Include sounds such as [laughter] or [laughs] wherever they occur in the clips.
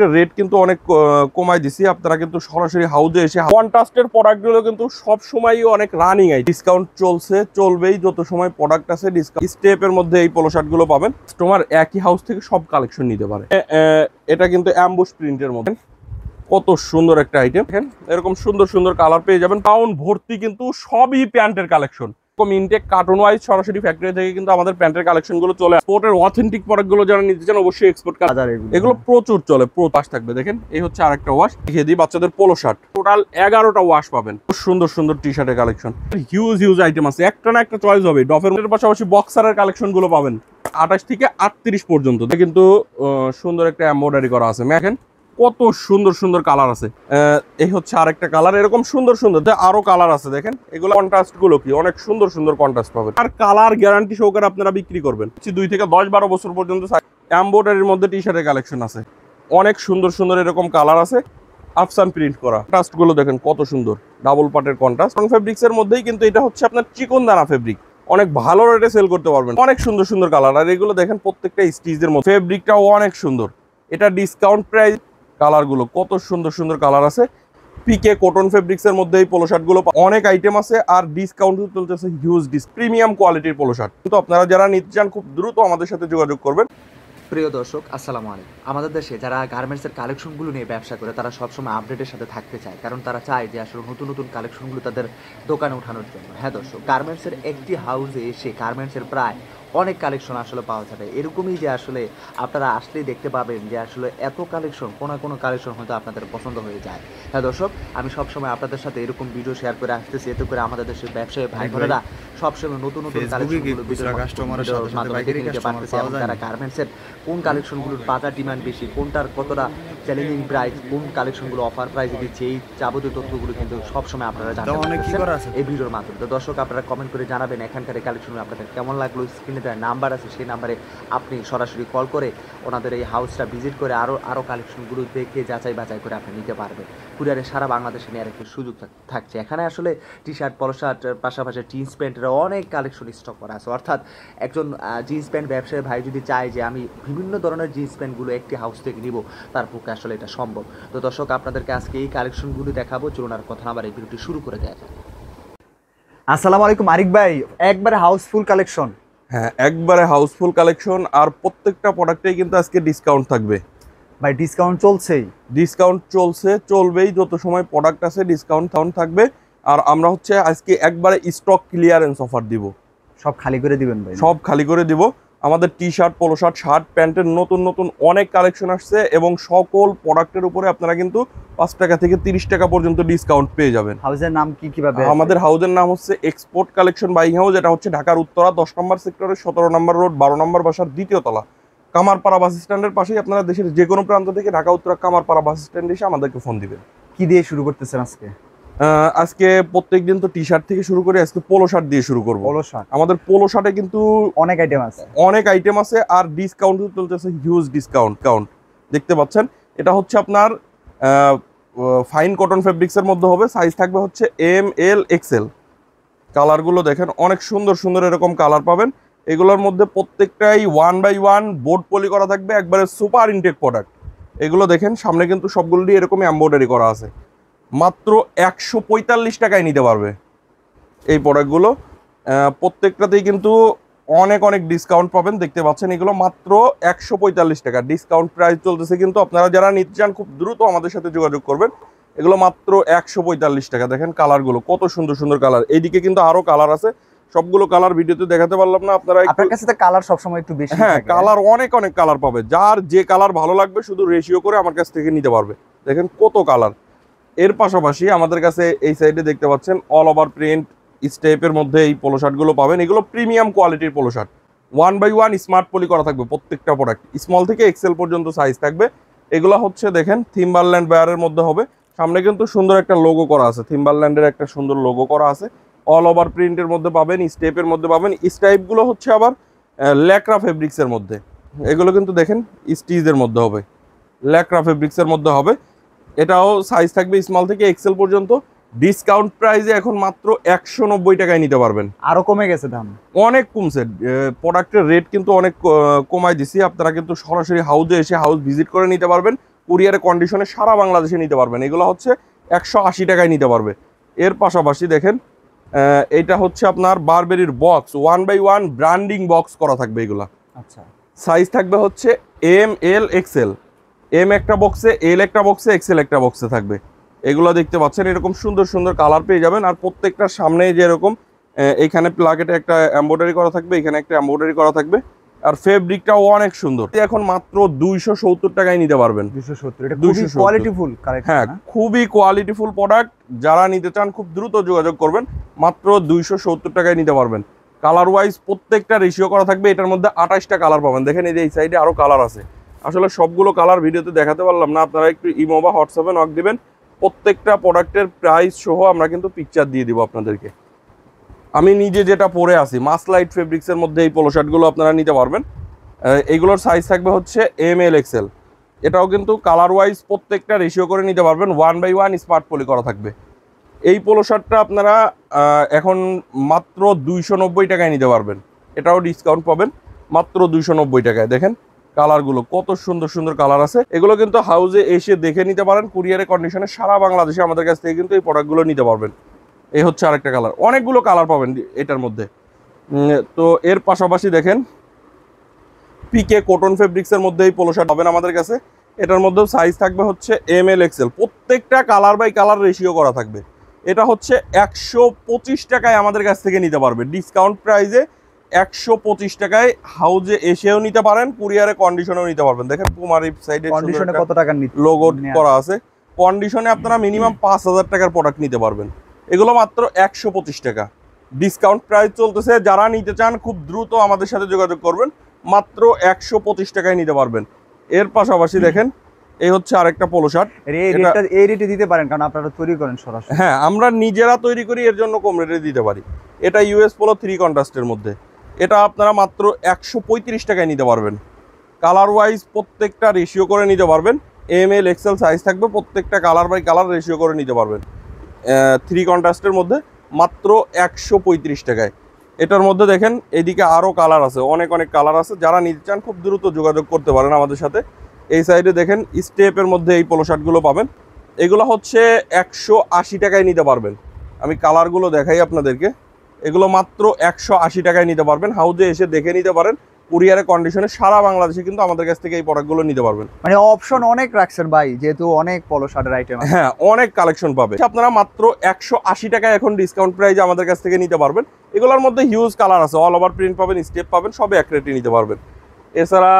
প্রোডাক্টের রেট কিন্তু অনেক কমাই দিছি আপনারা কিন্তু সরাসরি হাউজে এসে কন্ট্রাস্টের প্রোডাক্টগুলো কিন্তু সব সময়ই অনেক রানিং আই ডিসকাউন্ট চলছে চলবেই যত সময় প্রোডাক্ট আছে ডিসকাউন্ট স্টেপের মধ্যে এই পলো গুলো পাবেন তোমার একই হাউস থেকে সব কালেকশন নিতে পারে এটা কিন্তু অ্যাম্বুস প্রিন্টের মধ্যে কত সুন্দর একটা আইটেম দেখেন এরকম সুন্দর সুন্দর কালার পেয়ে যাবেন টাউন ভর্তি কিন্তু সবই প্যান্টের কালেকশন কম ইনটেক কার্টন ওয়াইজ সরাসরি ফ্যাক্টরি থেকে কিন্তু আমাদের প্যান্টের কালেকশন গুলো চলে স্পোর্টের অথেন্টিক গুলো যারা নিতে চান অবশ্যই এক্সপোর্ট এগুলো প্রচুর চলে পাশ থাকবে দেখেন এই হচ্ছে আরেকটা ওয়াশ দেখিয়ে দিই বাচ্চাদের পোলো শার্ট টোটাল এগারোটা ওয়াশ পাবেন খুব সুন্দর সুন্দর টি শার্টের কালেকশন হিউজ হিউজ আইটেম আছে একটা না একটা চয়েস হবে ডফের পাশাপাশি বক্সারের গুলো পাবেন আঠাশ থেকে আটত্রিশ পর্যন্ত কিন্তু সুন্দর একটা এম্বয়ডারি করা আছে দেখেন কত সুন্দর সুন্দর কালার আছে এই হচ্ছে আরেকটা কালার এরকম সুন্দর সুন্দর আরো কালার আছে দেখেন এগুলো কন্ট্রাস্ট গুলো কি অনেক সুন্দর সুন্দর কন্ট্রাস্ট পাবেন আর কালার গ্যারান্টি সহকারে আপনারা বিক্রি করবেন দুই থেকে দশ বারো বছর পর্যন্ত এম্বোডারির মধ্যে টি শার্টের কালেকশন আছে অনেক সুন্দর সুন্দর এরকম কালার আছে আফসান প্রিন্ট করা গুলো দেখেন কত সুন্দর ডাবল পার্টের কন্ট্রাস্ট ফেব্রিক্স এর মধ্যেই কিন্তু এটা হচ্ছে আপনার চিকন দানা ফেব্রিক অনেক ভালো রেটে সেল করতে পারবেন অনেক সুন্দর সুন্দর কালার আর এগুলো দেখেন প্রত্যেকটা স্টিচের মধ্যে ফেব্রিকটাও অনেক সুন্দর এটা ডিসকাউন্ট প্রাইস কালারগুলো কত সুন্দর সুন্দর কালার আছে পিকে কটন ফেব্রিক্সের মধ্যে এই পোলো শার্টগুলো অনেক আইটেম আছে আর ডিসকাউন্ট চলতেছে হিউজ ডিস প্রিমিয়াম কোয়ালিটির পোলো শার্ট কিন্তু আপনারা যারা নিতে চান খুব দ্রুত আমাদের সাথে যোগাযোগ করবেন প্রিয় দর্শক আসসালামু আলাইকুম আমাদের দেশে যারা গার্মেন্টসের কালেকশনগুলো নিয়ে ব্যবসা করে তারা সবসময় আপডেটের সাথে থাকতে চায় কারণ তারা চায় যে আসলে নতুন নতুন কালেকশনগুলো তাদের দোকানে ওঠানোর জন্য হ্যাঁ দর্শক গার্মেন্টসের একটি হাউসে এসে গার্মেন্টসের প্রায় অনেক কালেকশন আসলে পাওয়া যাবে এরকমই যে আসলে আপনারা আসলেই দেখতে পাবেন যে আসলে এত কালেকশন কোনো কোনো কালেকশন হয়তো আপনাদের পছন্দ হয়ে যায় হ্যাঁ দর্শক আমি সবসময় আপনাদের সাথে এরকম ভিডিও শেয়ার করে আসতেছি এতে করে আমাদের দেশের ব্যবসায় ভাই বোনেরা সবসময় নতুন নতুন কালেকশন গার্মেন্টসের কোন কালেকশনগুলোর বাজার ডিমান্ড বেশি কোনটার কতটা চ্যালেঞ্জিং প্রাইস কোন কালেকশনগুলো অফার প্রাইস দিচ্ছে এই যাবতীয় তথ্যগুলো কিন্তু সবসময় আপনারা জানেন এই ভিডিওর মাধ্যমে তো দর্শক আপনারা কমেন্ট করে জানাবেন এখানকার এই কালেকশনগুলো আপনাদের কেমন লাগলো স্ক্রিনে দেওয়া নাম্বার আছে সেই নাম্বারে আপনি সরাসরি কল করে ওনাদের এই হাউসটা ভিজিট করে আরও আরও কালেকশনগুলো দেখে যাচাই বাছাই করে আপনি নিতে পারবেন কুরিয়ারে সারা বাংলাদেশে নেওয়ার একটি সুযোগ থাকছে এখানে আসলে টি শার্ট পলো শার্ট পাশাপাশি জিন্স প্যান্টের অনেক কালেকশন স্টক করা আছে অর্থাৎ একজন জিন্স প্যান্ট ব্যবসায়ী ভাই যদি চায় যে আমি বিভিন্ন ধরনের জিন্স প্যান্টগুলো একটি হাউস থেকে নিব তার পক্ষে আসলে এটা সম্ভব তো দর্শক আপনাদেরকে আজকে এই কালেকশনগুলো দেখাবো চলুন আর কথা আবার এই ভিডিওটি শুরু করে দেওয়া যাক আসসালামু আলাইকুম আরিক ভাই একবারে হাউসফুল কালেকশন হ্যাঁ একবারে হাউসফুল কালেকশন আর প্রত্যেকটা প্রোডাক্টেই কিন্তু আজকে ডিসকাউন্ট থাকবে ভাই ডিসকাউন্ট চলছেই ডিসকাউন্ট চলছে চলবেই যত সময় প্রোডাক্ট আছে ডিসকাউন্ট থাউন্ট থাকবে আর আমরা হচ্ছে আজকে একবারে স্টক ক্লিয়ারেন্স অফার দিব সব খালি করে দিবেন ভাই সব খালি করে দিব আমাদের T shirt polo shirt shirt প্যান্টের নতুন নতুন অনেক কালেকশন আসছে এবং সকল প্রোডাক্টের উপরে আপনারা কিন্তু পাঁচ টাকা থেকে তিরিশ টাকা পর্যন্ত ডিসকাউন্ট পেয়ে যাবেন হাউজের নাম কি কিভাবে আমাদের হাউজের নাম হচ্ছে এক্সপোর্ট কালেকশন বাইং হাউস এটা হচ্ছে ঢাকার উত্তরা দশ নম্বর সেক্টরের সতেরো নম্বর রোড বারো নম্বর বাসার দ্বিতীয় তলা কামারপাড়া বাস স্ট্যান্ডের পাশেই আপনারা দেশের যে কোনো প্রান্ত থেকে ঢাকা উত্তরা কামারপাড়া বাস স্ট্যান্ডে এসে আমাদেরকে ফোন দিবেন কি দিয়ে শুরু করতেছেন আজকে আজকে প্রত্যেক দিন তো টি শার্ট থেকে শুরু করে আজকে পোলো শার্ট দিয়ে শুরু করবো পোলো শার্ট আমাদের পোলো শার্টে কিন্তু অনেক আইটেম আছে অনেক আইটেম আছে আর ডিসকাউন্ট চলতেছে হিউজ ডিসকাউন্ট কাউন্ট দেখতে পাচ্ছেন এটা হচ্ছে আপনার ফাইন কটন ফেব্রিক্সের মধ্যে হবে সাইজ থাকবে হচ্ছে এম এল এক্সেল কালারগুলো দেখেন অনেক সুন্দর সুন্দর এরকম কালার পাবেন এগুলোর মধ্যে প্রত্যেকটাই one by one board poly করা থাকবে একবারে সুপার ইনটেক প্রোডাক্ট এগুলো দেখেন সামনে কিন্তু সবগুলো এরকম এম্বয়ডারি করা আছে মাত্র একশো টাকায় নিতে পারবে এই প্রোডাক্টগুলো প্রত্যেকটাতেই কিন্তু অনেক অনেক ডিসকাউন্ট পাবেন দেখতে পাচ্ছেন এগুলো মাত্র একশো টাকা ডিসকাউন্ট প্রাইস চলতেছে কিন্তু আপনারা যারা নিতে চান খুব দ্রুত আমাদের সাথে যোগাযোগ করবেন এগুলো মাত্র একশো টাকা দেখেন কালারগুলো কত সুন্দর সুন্দর কালার এইদিকে কিন্তু আরও কালার আছে সবগুলো কালার ভিডিওতে দেখাতে পারলাম না আপনারা আপনার কাছে তো কালার সবসময় একটু বেশি হ্যাঁ কালার অনেক অনেক কালার পাবে যার যে কালার ভালো লাগবে শুধু রেশিও করে আমার কাছ থেকে নিতে পারবে দেখেন কত কালার এর পাশাপাশি আমাদের কাছে এই সাইডে দেখতে পাচ্ছেন অল ওভার প্রিন্ট স্টেপের মধ্যে এই পোলো শার্টগুলো পাবেন এগুলো প্রিমিয়াম কোয়ালিটির polo shirt one by one smart poly করা থাকবে প্রত্যেকটা প্রোডাক্ট স্মল থেকে এক্সেল পর্যন্ত সাইজ থাকবে এগুলো হচ্ছে দেখেন থিম্বারল্যান্ড বেয়ারের মধ্যে হবে সামনে কিন্তু সুন্দর একটা লোগো করা আছে থিম্বারল্যান্ডের একটা সুন্দর লোগো করা আছে অল ওভার প্রিন্টের মধ্যে পাবেন স্টেপের মধ্যে পাবেন স্টাইপগুলো হচ্ছে আবার ল্যাকরা ফেব্রিক্সের মধ্যে এগুলো কিন্তু দেখেন স্টিজের মধ্যে হবে ল্যাকরা ফেব্রিক্সের মধ্যে হবে এটাও সাইজ থাকবে স্মল থেকে এক্সেল পর্যন্ত ডিসকাউন্ট প্রাইসে এখন মাত্র একশো নব্বই টাকায় নিতে পারবেন আরো কমে গেছে দাম অনেক কমছে প্রোডাক্টের রেট কিন্তু অনেক কমায় দিছি আপনারা কিন্তু সরাসরি হাউজে এসে হাউস ভিজিট করে নিতে পারবেন কুরিয়ারের কন্ডিশনে সারা বাংলাদেশে নিতে পারবেন এগুলো হচ্ছে একশো আশি টাকায় নিতে পারবে এর পাশাপাশি দেখেন এটা হচ্ছে আপনার বারবেরির box one by one branding box করা থাকবে এগুলা আচ্ছা সাইজ থাকবে হচ্ছে এম এল এক্সেল এম একটা বক্সে এল একটা বক্সে এক্সেল একটা বক্সে থাকবে এগুলো দেখতে পাচ্ছেন এরকম সুন্দর সুন্দর কালার পেয়ে যাবেন আর প্রত্যেকটা সামনে যে এরকম এখানে প্লাকেটে একটা এম্ব্রয়ডারি করা থাকবে এখানে একটা এম্ব্রয়ডারি করা থাকবে আর ফেব্রিকটাও অনেক সুন্দর এখন মাত্র দুইশো সত্তর টাকায় নিতে পারবেন কোয়ালিটিফুল হ্যাঁ খুবই কোয়ালিটিফুল প্রোডাক্ট যারা নিতে চান খুব দ্রুত যোগাযোগ করবেন মাত্র দুইশো সত্তর টাকায় নিতে পারবেন কালার ওয়াইজ প্রত্যেকটা রেশিও করা থাকবে এটার মধ্যে আঠাশটা কালার পাবেন দেখেন এই যে এই সাইডে আরও কালার আছে আসলে সবগুলো কালার ভিডিওতে দেখাতে পারলাম না আপনারা একটু ইমো বা হোয়াটসঅ্যাপে নক দিবেন প্রত্যেকটা প্রোডাক্টের প্রাইস সহ আমরা কিন্তু পিকচার দিয়ে দিব আপনাদেরকে আমি নিজে যেটা পরে আছি মাস লাইট ফেব্রিক্সের মধ্যে এই পোলো শার্টগুলো আপনারা নিতে পারবেন এগুলোর সাইজ থাকবে হচ্ছে এম এল এক্সেল এটাও কিন্তু কালার ওয়াইজ প্রত্যেকটা রেশিও করে নিতে পারবেন one by one smart poly করা থাকবে এই পোলো শার্টটা আপনারা এখন মাত্র দুইশো টাকায় নিতে পারবেন এটাও ডিসকাউন্ট পাবেন মাত্র দুইশো টাকায় দেখেন কালারগুলো কত সুন্দর সুন্দর কালার আছে এগুলো কিন্তু হাউজে এসে দেখে নিতে পারেন কুরিয়ারের কন্ডিশনে সারা বাংলাদেশে আমাদের কাছ থেকে কিন্তু এই প্রোডাক্টগুলো নিতে পারবেন এই হচ্ছে আরেকটা কালার অনেকগুলো কালার পাবেন এটার মধ্যে তো এর পাশাপাশি দেখেন পিকে কটন ফেব্রিক্সের মধ্যে এই পোলো শার্ট পাবেন আমাদের কাছে এটার মধ্যেও সাইজ থাকবে হচ্ছে এম এল এক্সেল প্রত্যেকটা কালার বাই কালার রেশিও করা থাকবে এটা হচ্ছে একশো টাকায় আমাদের কাছ থেকে নিতে পারবে ডিসকাউন্ট প্রাইজে একশো পঁচিশ টাকায় হাউজে এসেও নিতে পারেন কুরিয়ারে কন্ডিশনেও নিতে পারবেন দেখেন পুমার সাইডে কন্ডিশনে কত টাকা লোগো করা আছে কন্ডিশনে আপনারা মিনিমাম পাঁচ হাজার টাকার প্রোডাক্ট নিতে পারবেন এগুলো মাত্র একশো পঁচিশ টাকা ডিসকাউন্ট প্রাইস চলতেছে যারা নিতে চান খুব দ্রুত আমাদের সাথে যোগাযোগ করবেন মাত্র একশো পঁচিশ টাকায় নিতে পারবেন এর পাশাপাশি দেখেন এই হচ্ছে আরেকটা পোলো শার্ট এই রেটে দিতে পারেন কারণ আপনারা তৈরি করেন সরাসরি হ্যাঁ আমরা নিজেরা তৈরি করি এর জন্য কম রেটে দিতে পারি এটা ইউএস পোলো থ্রি কন্ট্রাস্টের মধ্যে এটা আপনারা মাত্র একশো টাকায় নিতে পারবেন কালার ওয়াইজ প্রত্যেকটা রেশিও করে নিতে পারবেন এম এল এক্সেল সাইজ থাকবে প্রত্যেকটা কালার বাই কালার রেশিও করে নিতে পারবেন থ্রি কন্ট্রাস্টের মধ্যে মাত্র একশো টাকায় এটার মধ্যে দেখেন এদিকে আরও কালার আছে অনেক অনেক কালার আছে যারা নিতে চান খুব দ্রুত যোগাযোগ করতে পারেন আমাদের সাথে এই সাইডে দেখেন স্টেপের মধ্যে এই পোলো শার্টগুলো পাবেন এগুলো হচ্ছে একশো টাকায় নিতে পারবেন আমি কালারগুলো দেখাই আপনাদেরকে এগুলো মাত্র একশো আশি টাকায় নিতে পারবেন হাউজে এসে দেখে নিতে পারেন কুরিয়ারের কন্ডিশনে সারা বাংলাদেশে কিন্তু আমাদের কাছ থেকে এই প্রোডাক্টগুলো নিতে পারবেন মানে অপশন অনেক রাখছেন ভাই যেহেতু অনেক পলো শার্টের আইটেম হ্যাঁ অনেক কালেকশন পাবে আপনারা মাত্র একশো আশি টাকায় এখন ডিসকাউন্ট প্রাইস আমাদের কাছ থেকে নিতে পারবেন এগুলোর মধ্যে হিউজ কালার আছে অল ওভার প্রিন্ট পাবেন স্টেপ পাবেন সবই এক রেটে নিতে পারবেন এছাড়া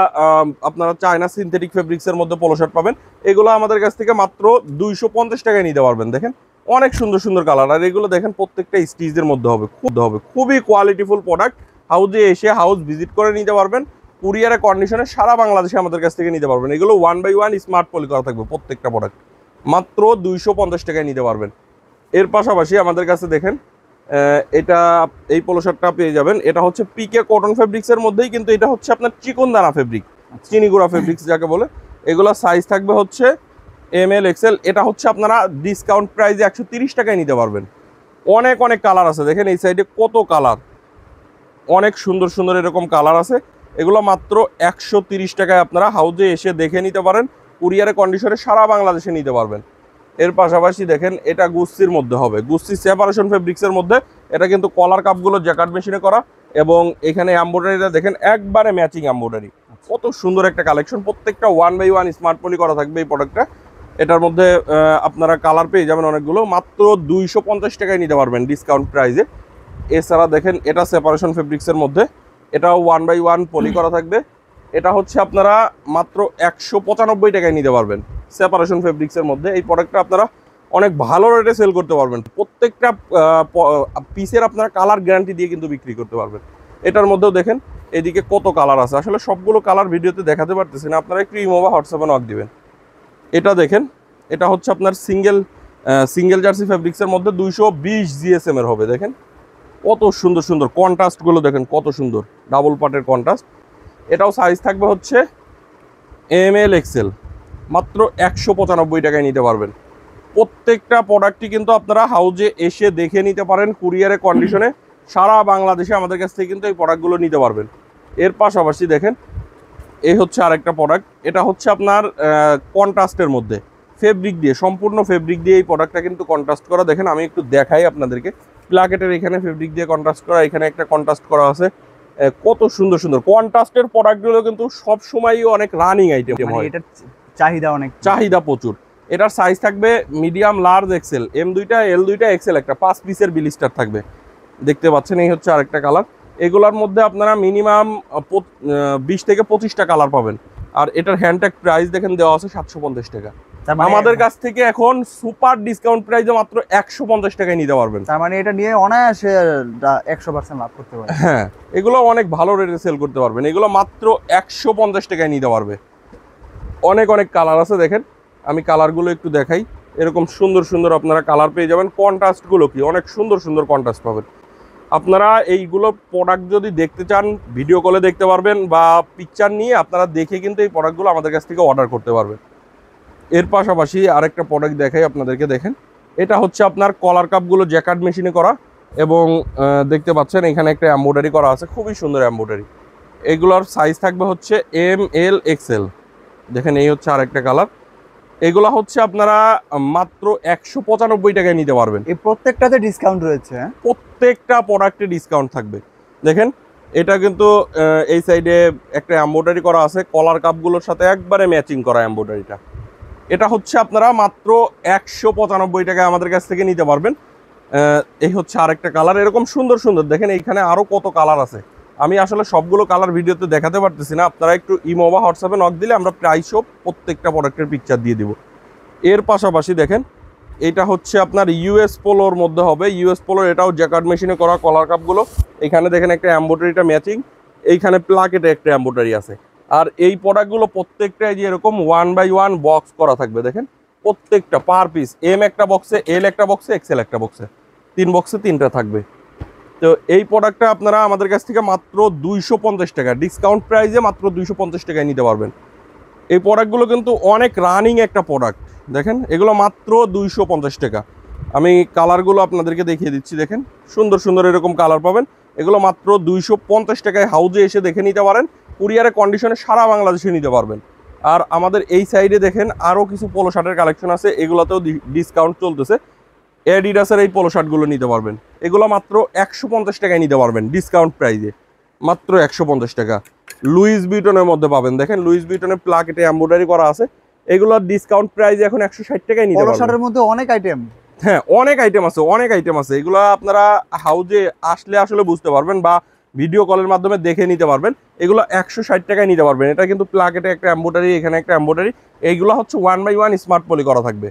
আপনারা চায়না সিনথেটিক ফেব্রিক্সের মধ্যে পলো শার্ট পাবেন এগুলো আমাদের কাছ থেকে মাত্র দুইশো টাকায় নিতে পারবেন দেখেন অনেক সুন্দর সুন্দর কালার আর এগুলো দেখেন প্রত্যেকটা স্টিজের মধ্যে হবে খুব হবে খুবই কোয়ালিটিফুল প্রোডাক্ট হাউজে এসে হাউস ভিজিট করে নিতে পারবেন কুরিয়ারে কন্ডিশনে সারা বাংলাদেশে আমাদের কাছ থেকে নিতে পারবেন এগুলো one by one smart poly করা থাকবে প্রত্যেকটা প্রোডাক্ট মাত্র দুইশো পঞ্চাশ টাকায় নিতে পারবেন এর পাশাপাশি আমাদের কাছে দেখেন এটা এই পলো শার্টটা পেয়ে যাবেন এটা হচ্ছে পিকে কটন ফেব্রিক্সের মধ্যেই কিন্তু এটা হচ্ছে আপনার চিকন দানা ফেব্রিক আচ্ছা। চিনিগুড়া ফেব্রিক্স যাকে বলে এগুলো সাইজ থাকবে হচ্ছে এম এল এক্সেল এটা হচ্ছে আপনারা ডিসকাউন্ট প্রাইসে একশো তিরিশ টাকায় নিতে পারবেন অনেক অনেক কালার আছে দেখেন এই সাইডে কত কালার অনেক সুন্দর সুন্দর এরকম কালার আছে এগুলো মাত্র একশো তিরিশ টাকায় আপনারা হাউজে এসে দেখে নিতে পারেন কুরিয়ারে কন্ডিশনে সারা বাংলাদেশে নিতে পারবেন এর পাশাপাশি দেখেন এটা গুস্তির মধ্যে হবে গুস্তির সেপারেশন ফেব্রিক্সের মধ্যে এটা কিন্তু কলার কাপগুলো জ্যাকার মেশিনে করা এবং এখানে অ্যাম্বোডারিটা দেখেন একবারে ম্যাচিং আচ্ছা। অ্যাম্বোডারি কত সুন্দর একটা কালেকশন প্রত্যেকটা ওয়ান বাই ওয়ান স্মার্টফোনই করা থাকবে এই প্রোডাক্টটা এটার মধ্যে আপনারা কালার পেয়ে যাবেন অনেকগুলো মাত্র দুইশো পঞ্চাশ টাকায় নিতে পারবেন ডিসকাউন্ট প্রাইসে এছাড়া দেখেন এটা সেপারেশন ফেব্রিক্সের মধ্যে এটা ওয়ান বাই ওয়ান পলি করা থাকবে এটা হচ্ছে আপনারা মাত্র একশো পঁচানব্বই টাকায় নিতে পারবেন সেপারেশন ফেব্রিক্সের মধ্যে এই প্রোডাক্টটা আপনারা অনেক ভালো রেটে সেল করতে পারবেন প্রত্যেকটা পিসের আপনারা কালার গ্যারান্টি দিয়ে কিন্তু বিক্রি করতে পারবেন এটার মধ্যেও দেখেন এদিকে কত কালার আছে আসলে সবগুলো কালার ভিডিওতে দেখাতে পারতেছি না আপনারা একটু ইমো বা হোয়াটসঅ্যাপে নক দিবেন এটা দেখেন এটা হচ্ছে আপনার সিঙ্গেল সিঙ্গেল জার্সি ফ্যাব্রিক্সের মধ্যে দুইশো বিশ জিএসএম এর হবে দেখেন কত সুন্দর সুন্দর কন্ট্রাস্টগুলো দেখেন কত সুন্দর ডাবল পার্টের কন্ট্রাস্ট এটাও সাইজ থাকবে হচ্ছে এম এল এক্সেল মাত্র একশো পঁচানব্বই টাকায় নিতে পারবেন প্রত্যেকটা প্রোডাক্টই কিন্তু আপনারা হাউজে এসে দেখে নিতে পারেন কুরিয়ারে কন্ডিশনে সারা বাংলাদেশে আমাদের কাছ থেকে কিন্তু এই প্রোডাক্টগুলো নিতে পারবেন এর পাশাপাশি দেখেন এই হচ্ছে আরেকটা প্রোডাক্ট এটা হচ্ছে আপনার কন্ট্রাস্টের মধ্যে ফেব্রিক দিয়ে সম্পূর্ণ ফেব্রিক দিয়ে এই প্রোডাক্টটা কিন্তু কন্ট্রাস্ট করা দেখেন আমি একটু দেখাই আপনাদেরকে প্লাকেটের এখানে ফেব্রিক দিয়ে কন্ট্রাস্ট করা এখানে একটা কন্ট্রাস্ট করা আছে কত সুন্দর সুন্দর কন্ট্রাস্টের প্রোডাক্টগুলো কিন্তু সব সময় অনেক রানিং মানে আইটেম হয় এটা চাহিদা অনেক চাহিদা প্রচুর এটার সাইজ থাকবে মিডিয়াম লার্জ এক্সেল এম দুইটা এল দুইটা এক্সেল একটা পাঁচ পিসের বিলিস্টার থাকবে দেখতে পাচ্ছেন এই হচ্ছে আরেকটা কালার এগুলার মধ্যে আপনারা মিনিমাম বিশ থেকে পঁচিশটা কালার পাবেন আর এটার হ্যান্ডট্যাগ প্রাইস দেখেন দেওয়া আছে সাতশো পঞ্চাশ টাকা মানে আমাদের কাছ থেকে এখন সুপার ডিসকাউন্ট প্রাইস মাত্র একশো পঞ্চাশ টাকায় নিতে পারবেন তার মানে এটা নিয়ে অনায়াসে একশো পার্সেন্ট লাভ করতে পারবেন হ্যাঁ এগুলো অনেক ভালো রেটে সেল করতে পারবেন এগুলো মাত্র একশো পঞ্চাশ টাকায় নিতে পারবে অনেক অনেক কালার আছে দেখেন আমি কালারগুলো একটু দেখাই এরকম সুন্দর সুন্দর আপনারা কালার পেয়ে যাবেন কন্ট্রাস্টগুলো কি অনেক সুন্দর সুন্দর কন্ট্রাস্ট পাবেন আপনারা এইগুলো প্রোডাক্ট যদি দেখতে চান ভিডিও কলে দেখতে পারবেন বা পিকচার নিয়ে আপনারা দেখে কিন্তু এই প্রোডাক্টগুলো আমাদের কাছ থেকে অর্ডার করতে পারবেন এর পাশাপাশি আরেকটা প্রোডাক্ট দেখাই আপনাদেরকে দেখেন এটা হচ্ছে আপনার কলার কাপগুলো জ্যাকার্ড মেশিনে করা এবং দেখতে পাচ্ছেন এখানে একটা অ্যাম্বোডারি করা আছে খুবই সুন্দর অ্যাম্বোডারি এগুলোর সাইজ থাকবে হচ্ছে এম এল এক্সেল দেখেন এই হচ্ছে আরেকটা কালার এগুলা হচ্ছে আপনারা মাত্র একশো পঁচানব্বই টাকায় নিতে পারবেন এই প্রত্যেকটাতে ডিসকাউন্ট রয়েছে হ্যাঁ? প্রত্যেকটা প্রোডাক্টে ডিসকাউন্ট থাকবে দেখেন এটা কিন্তু এই সাইডে একটা অ্যাম্বোডারি করা আছে কলার কাপগুলোর সাথে একবারে ম্যাচিং করা অ্যাম্বোডারিটা এটা হচ্ছে আপনারা মাত্র একশো পঁচানব্বই টাকায় আমাদের কাছ থেকে নিতে পারবেন এই হচ্ছে আরেকটা কালার এরকম সুন্দর সুন্দর দেখেন এইখানে আরও কত কালার আছে আমি আসলে সবগুলো কালার ভিডিওতে দেখাতে পারতেছি না আপনারা একটু ইমো বা হোয়াটসঅ্যাপে নক দিলে আমরা সব প্রত্যেকটা প্রোডাক্টের পিকচার দিয়ে দিব এর পাশাপাশি দেখেন এটা হচ্ছে আপনার ইউএস পোলোর মধ্যে হবে ইউএস পোলোর এটাও জ্যাকার্ড মেশিনে করা কলার কাপগুলো এখানে দেখেন একটা অ্যাম্বোটারিটা ম্যাচিং এইখানে প্লাকেটে একটা অ্যাম্বোটারি আছে আর এই প্রোডাক্টগুলো প্রত্যেকটাই যে এরকম ওয়ান বাই ওয়ান বক্স করা থাকবে দেখেন প্রত্যেকটা পার পিস এম একটা বক্সে এল একটা বক্সে এক্সেল একটা বক্সে তিন বক্সে তিনটা থাকবে তো এই প্রোডাক্টটা আপনারা আমাদের কাছ থেকে মাত্র দুইশো টাকা ডিসকাউন্ট প্রাইসে মাত্র দুইশো পঞ্চাশ টাকায় নিতে পারবেন এই প্রোডাক্টগুলো কিন্তু অনেক রানিং একটা প্রোডাক্ট দেখেন এগুলো মাত্র দুইশো পঞ্চাশ টাকা আমি কালারগুলো আপনাদেরকে দেখিয়ে দিচ্ছি দেখেন সুন্দর সুন্দর এরকম কালার পাবেন এগুলো মাত্র দুইশো পঞ্চাশ টাকায় হাউজে এসে দেখে নিতে পারেন কুরিয়ারের কন্ডিশনে সারা বাংলাদেশে নিতে পারবেন আর আমাদের এই সাইডে দেখেন আরও কিছু পোলো শার্টের কালেকশন আছে এগুলোতেও ডিসকাউন্ট চলতেছে অ্যাডিডাসের এই পোলো শার্টগুলো নিতে পারবেন এগুলো মাত্র একশো পঞ্চাশ টাকায় নিতে পারবেন ডিসকাউন্ট প্রাইসে মাত্র একশো পঞ্চাশ টাকা লুইস বিউটনের মধ্যে পাবেন দেখেন লুইস বিউটনের প্লাকেটে এম্ব্রয়ডারি করা আছে এগুলোর ডিসকাউন্ট প্রাইস এখন একশো ষাট টাকায় নিতে পারবেন শার্টের মধ্যে অনেক আইটেম হ্যাঁ অনেক আইটেম আছে অনেক আইটেম আছে এগুলো আপনারা হাউজে আসলে আসলে বুঝতে পারবেন বা ভিডিও কলের মাধ্যমে দেখে নিতে পারবেন এগুলো একশো ষাট টাকায় নিতে পারবেন এটা কিন্তু প্লাকেটে একটা অ্যাম্বোটারি এখানে একটা অ্যাম্বোটারি এইগুলো হচ্ছে one by one smart poly করা থাকবে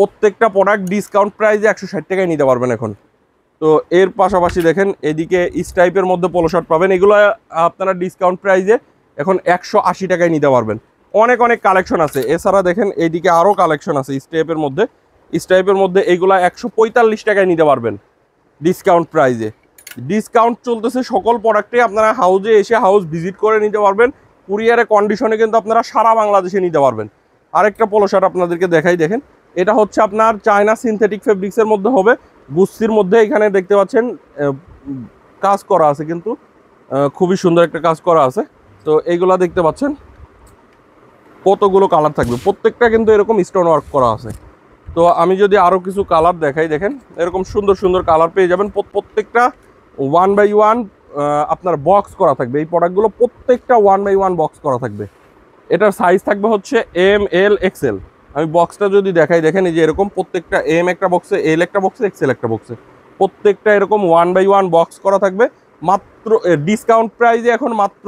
প্রত্যেকটা প্রোডাক্ট ডিসকাউন্ট প্রাইসে একশো ষাট টাকায় নিতে পারবেন এখন তো এর পাশাপাশি দেখেন এদিকে স্টাইপের মধ্যে পোলো শার্ট পাবেন এগুলো আপনারা ডিসকাউন্ট প্রাইসে এখন একশো আশি টাকায় নিতে পারবেন অনেক অনেক কালেকশন আছে এছাড়া দেখেন এইদিকে আরও কালেকশন আছে স্টাইপের মধ্যে স্টাইপের মধ্যে এগুলো একশো পঁয়তাল্লিশ টাকায় নিতে পারবেন ডিসকাউন্ট প্রাইজে ডিসকাউন্ট চলতেছে সকল প্রোডাক্টে আপনারা হাউজে এসে হাউস ভিজিট করে নিতে পারবেন কুরিয়ারে কন্ডিশনে কিন্তু আপনারা সারা বাংলাদেশে নিতে পারবেন আরেকটা পোলো শার্ট আপনাদেরকে দেখাই দেখেন এটা হচ্ছে আপনার চায়না সিনথেটিক ফেব্রিক্সের মধ্যে হবে গুস্তির মধ্যে এখানে দেখতে পাচ্ছেন কাজ করা আছে কিন্তু খুবই সুন্দর একটা কাজ করা আছে তো এইগুলা দেখতে পাচ্ছেন কতগুলো কালার থাকবে প্রত্যেকটা কিন্তু এরকম স্টোন ওয়ার্ক করা আছে তো আমি যদি আরও কিছু কালার দেখাই দেখেন এরকম সুন্দর সুন্দর কালার পেয়ে যাবেন প্রত্যেকটা ওয়ান বাই ওয়ান আপনার বক্স করা থাকবে এই প্রোডাক্টগুলো প্রত্যেকটা ওয়ান বাই ওয়ান বক্স করা থাকবে এটার সাইজ থাকবে হচ্ছে এম এল এক্সেল আমি বক্সটা যদি দেখাই দেখেন এই যে এরকম প্রত্যেকটা এম একটা বক্সে এল একটা বক্সে এক্সেল একটা বক্সে প্রত্যেকটা এরকম ওয়ান বাই ওয়ান বক্স করা থাকবে মাত্র ডিসকাউন্ট প্রাইজে এখন মাত্র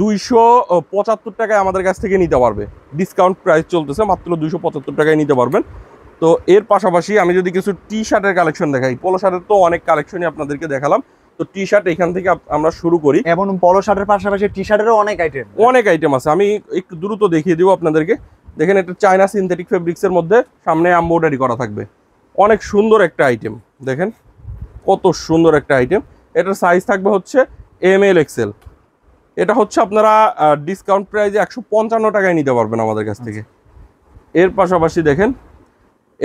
দুইশো পঁচাত্তর টাকায় আমাদের কাছ থেকে নিতে পারবে ডিসকাউন্ট প্রাইস চলতেছে মাত্র দুইশো পঁচাত্তর টাকায় নিতে পারবেন তো এর পাশাপাশি আমি যদি কিছু টি শার্টের কালেকশন দেখাই পোলো শার্টের তো অনেক কালেকশনই আপনাদেরকে দেখালাম তো টি শার্ট এখান থেকে আমরা শুরু করি এবং পলো শার্টের পাশাপাশি টি শার্টেরও অনেক আইটেম অনেক আইটেম আছে আমি একটু দ্রুত দেখিয়ে দেবো আপনাদেরকে দেখেন এটা চায়না সিনথেটিক ফেব্রিক্সের মধ্যে সামনে এম্বয়ডারি করা থাকবে অনেক সুন্দর একটা আইটেম দেখেন কত সুন্দর একটা আইটেম এটার সাইজ থাকবে হচ্ছে এম এল এক্সেল এটা হচ্ছে আপনারা ডিসকাউন্ট প্রাইজে একশো পঞ্চান্ন টাকায় নিতে পারবেন আমাদের কাছ থেকে আচ্ছা। এর পাশাপাশি দেখেন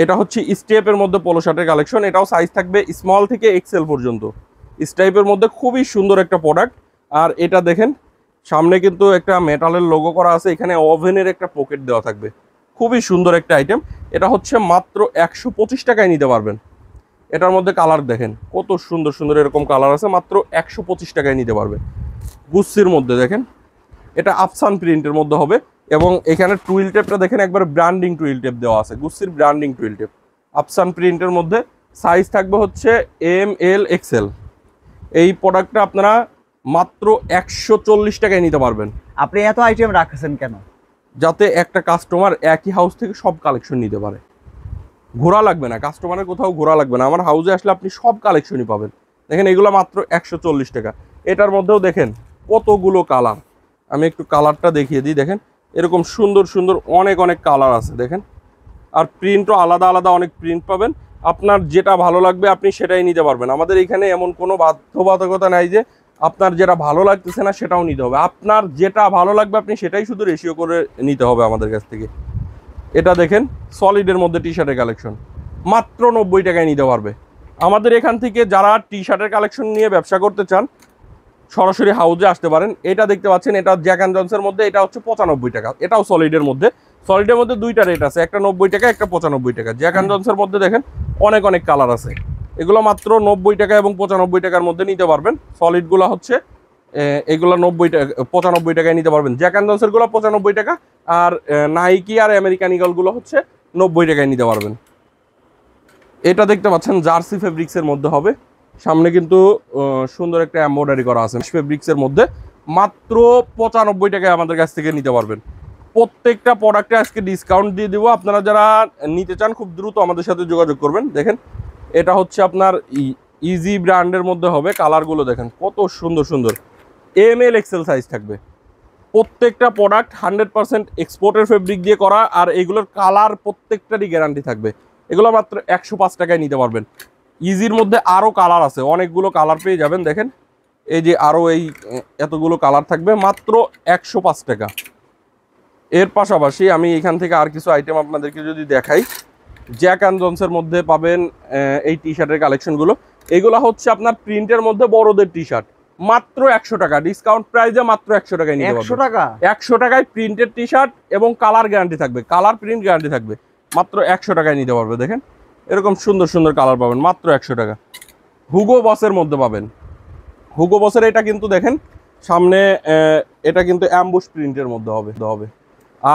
এটা হচ্ছে স্টেপের মধ্যে পোলো শার্টের কালেকশন এটাও সাইজ থাকবে স্মল থেকে এক্সেল পর্যন্ত স্টাইপের মধ্যে খুবই সুন্দর একটা প্রোডাক্ট আর এটা দেখেন সামনে কিন্তু একটা মেটালের লোগো করা আছে এখানে ওভেনের একটা পকেট দেওয়া থাকবে খুবই সুন্দর একটা আইটেম এটা হচ্ছে মাত্র একশো পঁচিশ টাকায় নিতে পারবেন এটার মধ্যে কালার দেখেন কত সুন্দর সুন্দর এরকম কালার আছে মাত্র একশো পঁচিশ টাকায় নিতে পারবে গুচ্ছির মধ্যে দেখেন এটা আফসান প্রিন্টের মধ্যে হবে এবং এখানে টুইল টেপটা দেখেন একবার ব্র্যান্ডিং টুইল টেপ দেওয়া আছে গুচ্ছির ব্র্যান্ডিং টুইল টেপ আফসান প্রিন্টের মধ্যে সাইজ থাকবে হচ্ছে এম এল এক্সেল এই প্রোডাক্টটা আপনারা মাত্র একশো চল্লিশ টাকায় নিতে পারবেন আপনি এত আইটেম রাখেছেন কেন যাতে একটা কাস্টমার একই হাউস থেকে সব কালেকশন নিতে পারে ঘোরা লাগবে না কাস্টমারের কোথাও ঘোরা লাগবে না আমার হাউসে আসলে আপনি সব কালেকশনই পাবেন দেখেন এগুলো মাত্র একশো টাকা এটার মধ্যেও দেখেন কতগুলো কালার আমি একটু কালারটা দেখিয়ে দিই দেখেন এরকম সুন্দর সুন্দর অনেক অনেক কালার আছে দেখেন আর প্রিন্টও আলাদা আলাদা অনেক প্রিন্ট পাবেন আপনার যেটা ভালো লাগবে আপনি সেটাই নিতে পারবেন আমাদের এখানে এমন কোনো বাধ্যবাধকতা নাই যে আপনার যেটা ভালো লাগতেছে না সেটাও নিতে হবে আপনার যেটা ভালো লাগবে আপনি সেটাই শুধু রেশিও করে নিতে হবে আমাদের কাছ থেকে এটা দেখেন সলিডের মধ্যে টি শার্টের কালেকশন মাত্র নব্বই টাকায় নিতে পারবে আমাদের এখান থেকে যারা টি শার্টের কালেকশন নিয়ে ব্যবসা করতে চান সরাসরি হাউজে আসতে পারেন এটা দেখতে পাচ্ছেন এটা জ্যাক অ্যান্ড জন্সের মধ্যে এটা হচ্ছে পঁচানব্বই টাকা এটাও সলিডের মধ্যে সলিডের মধ্যে দুইটা রেট আছে একটা নব্বই টাকা একটা পঁচানব্বই টাকা জ্যাক অ্যান্ড জন্সের মধ্যে দেখেন অনেক অনেক কালার আছে এগুলো মাত্র নব্বই টাকা এবং পঁচানব্বই টাকার মধ্যে নিতে পারবেন সলিডগুলো হচ্ছে এগুলো নব্বই টাকা পঁচানব্বই টাকায় নিতে পারবেন জ্যাক অ্যান্ড জনসেরগুলো পঁচানব্বই টাকা আর নাইকি আর আমেরিকান ইগলগুলো হচ্ছে নব্বই টাকায় নিতে পারবেন এটা দেখতে পাচ্ছেন জার্সি ফেব্রিক্সের মধ্যে হবে সামনে কিন্তু সুন্দর একটা এম্বয়ডারি করা আছে ফেব্রিক্সের মধ্যে মাত্র পঁচানব্বই টাকায় আমাদের কাছ থেকে নিতে পারবেন প্রত্যেকটা প্রোডাক্টে আজকে ডিসকাউন্ট দিয়ে দেবো আপনারা যারা নিতে চান খুব দ্রুত আমাদের সাথে যোগাযোগ করবেন দেখেন এটা হচ্ছে আপনার ইজি ব্র্যান্ডের মধ্যে হবে কালারগুলো দেখেন কত সুন্দর সুন্দর এম এল এক্সেল সাইজ থাকবে প্রত্যেকটা প্রোডাক্ট হান্ড্রেড পার্সেন্ট এক্সপোর্টের ফেব্রিক দিয়ে করা আর এগুলোর কালার প্রত্যেকটারই গ্যারান্টি থাকবে এগুলো মাত্র একশো পাঁচ টাকায় নিতে পারবেন ইজির মধ্যে আরও কালার আছে অনেকগুলো কালার পেয়ে যাবেন দেখেন এই যে আরও এই এতগুলো কালার থাকবে মাত্র একশো পাঁচ টাকা এর পাশাপাশি আমি এখান থেকে আর কিছু আইটেম আপনাদেরকে যদি দেখাই জ্যাক অ্যান্ড জনসের মধ্যে পাবেন এই টি শার্টের কালেকশনগুলো এগুলো হচ্ছে আপনার প্রিন্টের মধ্যে বড়দের টি শার্ট মাত্র একশো টাকা ডিসকাউন্ট প্রাইসে মাত্র একশো টাকায় নিয়ে একশো টাকা একশো টাকায় প্রিন্টের টি শার্ট এবং কালার গ্যারান্টি থাকবে কালার প্রিন্ট গ্যারান্টি থাকবে মাত্র একশো টাকায় নিতে পারবে দেখেন এরকম সুন্দর সুন্দর কালার পাবেন মাত্র একশো টাকা হুগো বসের মধ্যে পাবেন হুগো বসের এটা কিন্তু দেখেন সামনে এটা কিন্তু অ্যাম্বুশ প্রিন্টের মধ্যে হবে হবে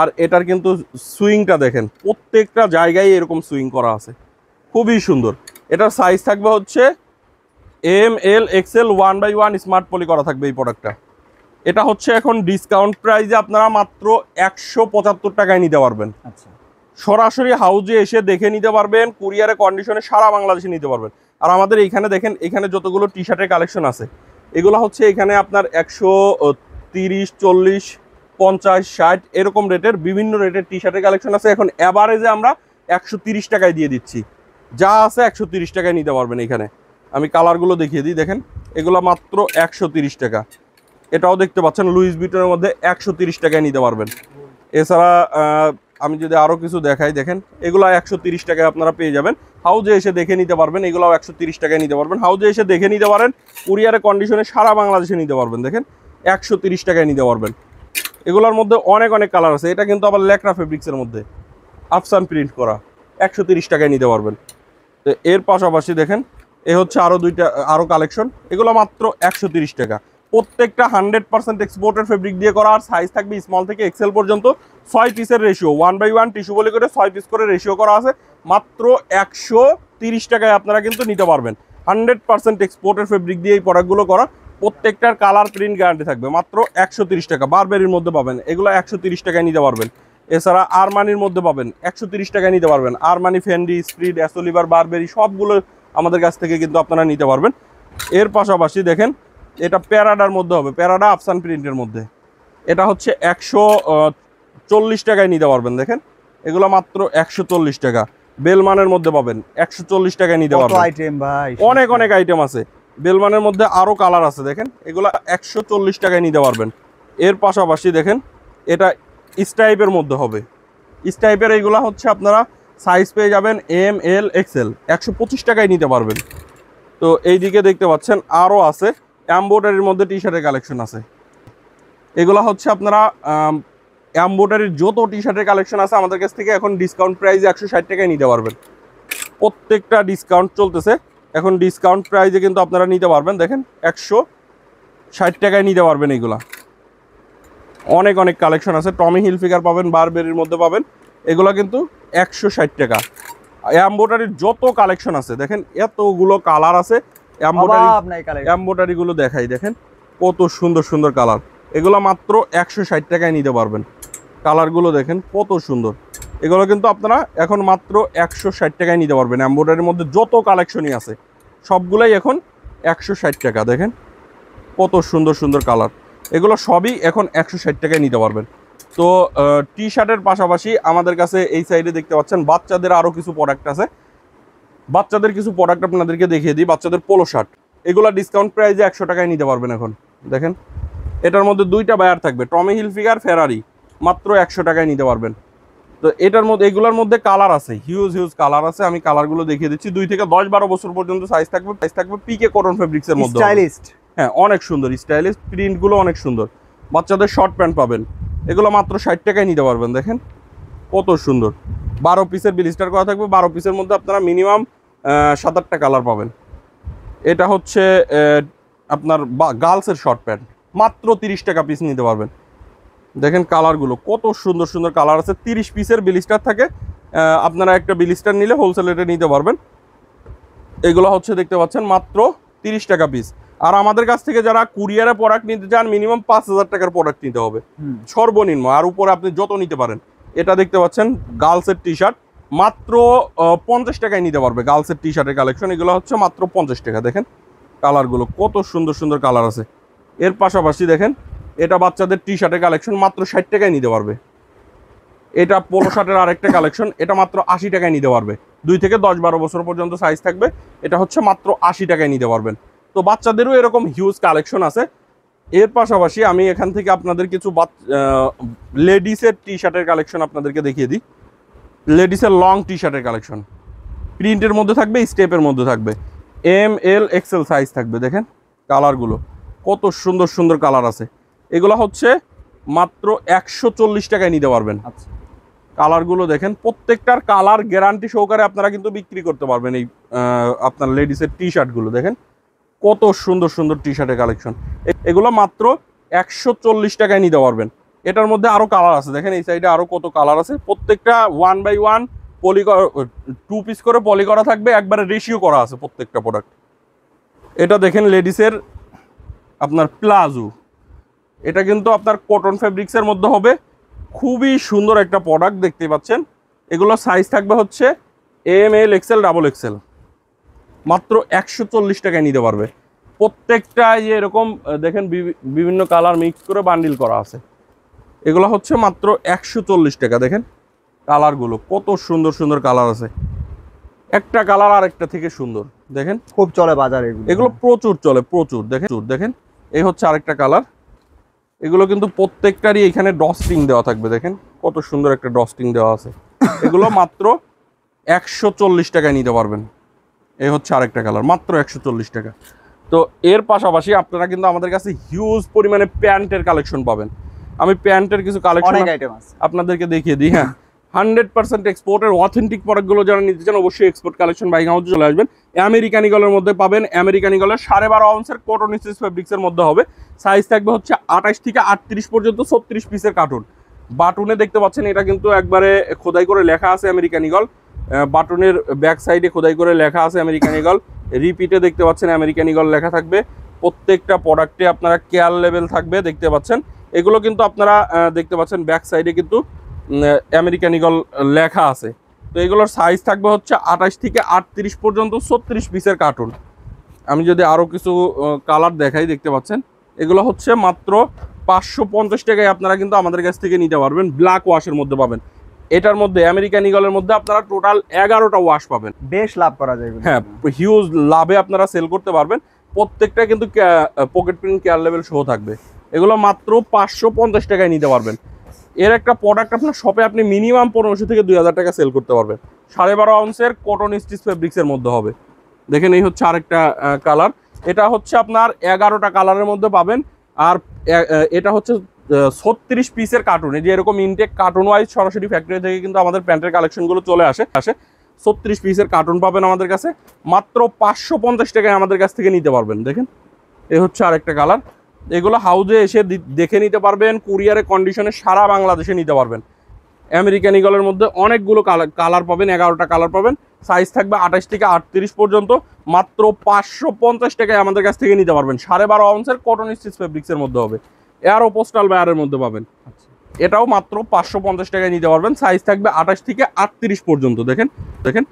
আর এটার কিন্তু সুইংটা দেখেন প্রত্যেকটা জায়গায় এরকম সুইং করা আছে খুবই সুন্দর এটার সাইজ থাকবে হচ্ছে M L XL one by one smart poly করা থাকবে এই প্রোডাক্টটা এটা হচ্ছে এখন ডিসকাউন্ট প্রাইজে আপনারা মাত্র একশো পঁচাত্তর টাকায় নিতে পারবেন আচ্ছা। সরাসরি হাউজে এসে দেখে নিতে পারবেন কুরিয়ারের কন্ডিশনে সারা বাংলাদেশে নিতে পারবেন আর আমাদের এখানে দেখেন এখানে যতগুলো টি শার্টের কালেকশন আছে এগুলো হচ্ছে এখানে আপনার একশো তিরিশ চল্লিশ পঞ্চাশ ষাট এরকম রেটের বিভিন্ন রেটের টি শার্টের কালেকশন আছে এখন অ্যাভারেজে আমরা একশো টাকায় দিয়ে দিচ্ছি যা আছে একশো টাকায় নিতে পারবেন এখানে আমি কালারগুলো দেখিয়ে দিই দেখেন এগুলো মাত্র একশো টাকা এটাও দেখতে পাচ্ছেন লুইস বিটনের মধ্যে একশো টাকায় নিতে পারবেন এছাড়া আমি যদি আরও কিছু দেখাই দেখেন এগুলো একশো টাকায় আপনারা পেয়ে যাবেন হাউজে এসে দেখে নিতে পারবেন এগুলোও একশো টাকায় নিতে পারবেন হাউজে এসে দেখে নিতে পারেন কুরিয়ারের কন্ডিশনে সারা বাংলাদেশে নিতে পারবেন দেখেন একশো টাকায় নিতে পারবেন এগুলোর মধ্যে অনেক অনেক কালার আছে এটা কিন্তু আবার লেকরা ফেব্রিক্সের মধ্যে আফসান প্রিন্ট করা একশো তিরিশ টাকায় নিতে পারবেন তো এর পাশাপাশি দেখেন এ হচ্ছে আরও দুইটা আরও কালেকশন এগুলো মাত্র একশো টাকা প্রত্যেকটা হান্ড্রেড পার্সেন্ট এক্সপোর্টের ফেব্রিক দিয়ে করা আর সাইজ থাকবে স্মল থেকে এক্সেল পর্যন্ত ছয় পিসের ratio one by one tissue বলে করে ছয় পিস করে রেশিও করা আছে মাত্র একশো টাকায় আপনারা কিন্তু নিতে পারবেন হান্ড্রেড পার্সেন্ট এক্সপোর্টের ফেব্রিক দিয়ে এই প্রোডাক্টগুলো করা প্রত্যেকটার কালার প্রিন্ট গ্যারান্টি থাকবে মাত্র একশো টাকা বারবেরির মধ্যে পাবেন এগুলো একশো টাকায় নিতে পারবেন এছাড়া আরমানির মধ্যে পাবেন একশো টাকায় নিতে পারবেন Armani Fendi Esprit s Oliver Burberry সবগুলো আমাদের কাছ থেকে কিন্তু আপনারা নিতে পারবেন এর পাশাপাশি দেখেন এটা প্যারাডার মধ্যে হবে প্যারাডা আফসান প্রিন্টের মধ্যে এটা হচ্ছে একশো চল্লিশ টাকায় নিতে পারবেন দেখেন এগুলো মাত্র একশো টাকা বেলমানের মধ্যে পাবেন একশো টাকায় নিতে পারবেন অনেক অনেক আইটেম আছে বেলমানের মধ্যে আরও কালার আছে দেখেন এগুলো একশো চল্লিশ টাকায় নিতে পারবেন এর পাশাপাশি দেখেন এটা স্টাইপের মধ্যে হবে স্টাইপের এইগুলো হচ্ছে আপনারা সাইজ পেয়ে যাবেন এম এল এক্সেল একশো পঁচিশ টাকায় নিতে পারবেন তো এই দিকে দেখতে পাচ্ছেন আরও আছে অ্যাম্বোটারির মধ্যে টি শার্টের কালেকশন আছে এগুলো হচ্ছে আপনারা অ্যাম্বোটারির যত টি শার্টের কালেকশন আছে আমাদের কাছ থেকে এখন ডিসকাউন্ট প্রাইস একশো ষাট টাকায় নিতে পারবেন প্রত্যেকটা ডিসকাউন্ট চলতেছে এখন ডিসকাউন্ট প্রাইসে কিন্তু আপনারা নিতে পারবেন দেখেন একশো ষাট টাকায় নিতে পারবেন এইগুলা অনেক অনেক কালেকশন আছে টমি হিল ফিগার পাবেন বারবেরির মধ্যে পাবেন এগুলো কিন্তু একশো ষাট টাকা অ্যাম্বোটারির যত কালেকশন আছে দেখেন এতগুলো কালার আছে অ্যাম্বোটারিগুলো দেখাই দেখেন কত সুন্দর সুন্দর কালার এগুলো মাত্র একশো ষাট টাকায় নিতে পারবেন কালারগুলো দেখেন কত সুন্দর এগুলো কিন্তু আপনারা এখন মাত্র একশো ষাট টাকায় নিতে পারবেন অ্যাম্বোডারির মধ্যে যত কালেকশনই আছে সবগুলাই এখন একশো ষাট টাকা দেখেন কত সুন্দর সুন্দর কালার এগুলো সবই এখন একশো ষাট টাকায় নিতে পারবেন তো টি শার্টের পাশাপাশি আমাদের কাছে এই সাইডে দেখতে পাচ্ছেন বাচ্চাদের আরও কিছু প্রোডাক্ট আছে বাচ্চাদের কিছু প্রোডাক্ট আপনাদেরকে দেখিয়ে দিই বাচ্চাদের পোলো শার্ট এগুলো ডিসকাউন্ট প্রাইজে একশো টাকায় নিতে পারবেন এখন দেখেন এটার মধ্যে দুইটা বায়ার থাকবে টমি হিল ফিগার ফেরারি মাত্র একশো টাকায় নিতে পারবেন তো এটার মধ্যে এগুলোর মধ্যে কালার আছে হিউজ হিউজ কালার আছে আমি কালারগুলো দেখিয়ে দিচ্ছি দুই থেকে দশ বারো বছর পর্যন্ত সাইজ থাকবে সাইজ থাকবে পিকে করন ফেব্রিক্স এর মধ্যে স্টাইলিস্ট হ্যাঁ অনেক সুন্দর স্টাইলিশ প্রিন্টগুলো অনেক সুন্দর বাচ্চাদের শর্ট প্যান্ট পাবেন এগুলো মাত্র ষাট টাকায় নিতে পারবেন দেখেন কত সুন্দর বারো পিসের বিলিস্টার করা থাকবে বারো পিসের মধ্যে আপনারা মিনিমাম সাত আটটা কালার পাবেন এটা হচ্ছে আপনার গার্লসের শর্ট প্যান্ট মাত্র তিরিশ টাকা পিস নিতে পারবেন দেখেন কালারগুলো কত সুন্দর সুন্দর কালার আছে তিরিশ পিসের বিলিস্টার থাকে আপনারা একটা বিলিস্টার নিলে হোলসেল রেটে নিতে পারবেন এগুলো হচ্ছে দেখতে পাচ্ছেন মাত্র তিরিশ টাকা পিস আর আমাদের কাছ থেকে যারা কুরিয়ারে প্রোডাক্ট নিতে চান মিনিমাম পাঁচ হাজার টাকার প্রোডাক্ট নিতে হবে সর্বনিম্ন আর উপরে আপনি যত নিতে পারেন এটা দেখতে পাচ্ছেন গার্লসের টি শার্ট মাত্র পঞ্চাশ টাকায় নিতে পারবে গার্লসের টি শার্টের কালেকশন এগুলো হচ্ছে মাত্র পঞ্চাশ টাকা দেখেন কালারগুলো কত সুন্দর সুন্দর কালার আছে এর পাশাপাশি দেখেন এটা বাচ্চাদের টি শার্টের কালেকশন মাত্র ষাট টাকায় নিতে পারবে এটা পোলো শার্টের আরেকটা কালেকশন এটা মাত্র আশি টাকায় নিতে পারবে দুই থেকে দশ বারো বছর পর্যন্ত সাইজ থাকবে এটা হচ্ছে মাত্র আশি টাকায় নিতে পারবেন তো বাচ্চাদেরও এরকম হিউজ কালেকশন আছে এর পাশাপাশি আমি এখান থেকে আপনাদের কিছু লেডিসের টি শার্টের কালেকশন আপনাদেরকে দেখিয়ে দিই লেডিসের লং টি শার্টের কালেকশন প্রিন্টের মধ্যে থাকবে স্টেপের মধ্যে থাকবে এম এল এক্সেল সাইজ থাকবে দেখেন কালারগুলো কত সুন্দর সুন্দর কালার আছে এগুলো হচ্ছে মাত্র একশো চল্লিশ টাকায় নিতে পারবেন আচ্ছা। কালারগুলো দেখেন প্রত্যেকটার কালার গ্যারান্টি সহকারে আপনারা কিন্তু বিক্রি করতে পারবেন এই আপনার লেডিসের টি শার্টগুলো দেখেন কত সুন্দর সুন্দর টি শার্টের কালেকশন এগুলো মাত্র একশো চল্লিশ টাকায় নিতে পারবেন এটার মধ্যে আরও কালার আছে দেখেন এই সাইডে আরও কত কালার আছে প্রত্যেকটা one by one poly two piece করে পলি করা থাকবে একবারে রেশিও করা আছে প্রত্যেকটা প্রোডাক্ট এটা দেখেন লেডিসের আপনার প্লাজো এটা কিন্তু আপনার কটন ফ্যাব্রিক্সের মধ্যে হবে খুবই সুন্দর একটা প্রোডাক্ট দেখতে পাচ্ছেন এগুলো সাইজ থাকবে হচ্ছে M L XL double XL মাত্র একশো চল্লিশ টাকায় নিতে পারবে প্রত্যেকটা যে এরকম দেখেন বিভিন্ন কালার মিক্স করে বান্ডিল করা আছে এগুলো হচ্ছে মাত্র একশো চল্লিশ টাকা দেখেন কালারগুলো কত সুন্দর সুন্দর কালার আছে একটা কালার আর একটা থেকে সুন্দর দেখেন খুব চলে বাজারে এগুলো প্রচুর চলে প্রচুর দেখেন দেখেন এই হচ্ছে আরেকটা কালার এগুলো কিন্তু প্রত্যেকটারই এখানে ডস্টিং দেওয়া থাকবে দেখেন কত সুন্দর একটা ডস্টিং দেওয়া আছে এগুলো মাত্র একশো চল্লিশ টাকায় নিতে পারবেন এই হচ্ছে আরেকটা কালার মাত্র একশো চল্লিশ টাকা তো এর পাশাপাশি আপনারা কিন্তু আমাদের কাছে হিউজ পরিমাণে প্যান্টের কালেকশন পাবেন আমি প্যান্টের কিছু কালেকশন আপনাদেরকে দেখিয়ে দিই হ্যাঁ হান্ড্রেড পার্সেন্ট এক্সপোর্টের অথেন্টিক প্রোডাক্টগুলো যারা নিতে চান অবশ্যই এক্সপোর্ট কালেকশন বাইক হাউসে চলে আসবেন আমেরিকানিগলের মধ্যে পাবেন আমেরিকানিগলের সাড়ে বারো আউন্সের কটন স্টিচ ফেব্রিক্সের মধ্যে হবে সাইজ থাকবে হচ্ছে আঠাশ থেকে আটত্রিশ পর্যন্ত ছত্রিশ পিসের কার্টুন বাটনে দেখতে পাচ্ছেন এটা কিন্তু একবারে খোদাই করে লেখা আছে আমেরিকান ইগল বাটনের ব্যাক সাইডে খোদাই করে লেখা আছে আমেরিকান ইগল রিপিটে দেখতে পাচ্ছেন আমেরিকান ইগল লেখা থাকবে প্রত্যেকটা প্রোডাক্টে আপনারা কেয়ার লেভেল থাকবে দেখতে পাচ্ছেন এগুলো কিন্তু আপনারা দেখতে পাচ্ছেন ব্যাক সাইডে কিন্তু আমেরিকান ইগল লেখা আছে তো এগুলোর সাইজ থাকবে হচ্ছে আঠাশ থেকে আটত্রিশ পর্যন্ত ছত্রিশ পিসের কার্টুন আমি যদি আরও কিছু কালার দেখাই দেখতে পাচ্ছেন এগুলো হচ্ছে মাত্র পাঁচশো পঞ্চাশ টাকায় আপনারা কিন্তু আমাদের কাছ থেকে নিতে পারবেন ব্ল্যাক ওয়াশের মধ্যে পাবেন এটার মধ্যে আমেরিকান ইগলের মধ্যে আপনারা টোটাল এগারোটা ওয়াশ পাবেন বেশ লাভ করা যাবে হ্যাঁ হিউজ লাভে আপনারা সেল করতে পারবেন প্রত্যেকটা কিন্তু পকেট প্রিন্ট কেয়ার লেভেল শো থাকবে এগুলো মাত্র পাঁচশো পঞ্চাশ টাকায় নিতে পারবেন এর একটা প্রোডাক্ট আপনার শপে আপনি মিনিমাম পনেরোশো থেকে দুই হাজার টাকা সেল করতে পারবেন সাড়ে বারো আউন্সের কটন স্টিচ ফেব্রিক্সের মধ্যে হবে দেখেন এই হচ্ছে আরেকটা কালার এটা হচ্ছে আপনার এগারোটা কালারের মধ্যে পাবেন আর এটা হচ্ছে ছত্রিশ পিসের কার্টুন এই যে এরকম ইনটেক কার্টুন ওয়াইজ সরাসরি ফ্যাক্টরি থেকে কিন্তু আমাদের প্যান্টের কালেকশনগুলো চলে আসে আসে ছত্রিশ পিসের কার্টুন পাবেন আমাদের কাছে মাত্র পাঁচশো পঞ্চাশ টাকায় আমাদের কাছ থেকে নিতে পারবেন দেখেন এ হচ্ছে আরেকটা কালার এগুলো হাউজে এসে দেখে নিতে পারবেন কুরিয়ারের কন্ডিশনে সারা বাংলাদেশে নিতে পারবেন আমেরিকান ইগলের মধ্যে অনেকগুলো কালার পাবেন এগারোটা কালার পাবেন সাইজ থাকবে আঠাশ থেকে আটত্রিশ পর্যন্ত মাত্র পাঁচশো পঞ্চাশ টাকায় আমাদের কাছ থেকে নিতে পারবেন সাড়ে বারো আউন্সের কটন স্টিচ ফেব্রিক্সের মধ্যে হবে এয়ারও পোস্টাল বায়ারের মধ্যে পাবেন আচ্ছা। এটাও মাত্র পাঁচশো পঞ্চাশ টাকায় নিতে পারবেন সাইজ থাকবে আঠাশ থেকে আটত্রিশ পর্যন্ত দেখেন দেখেন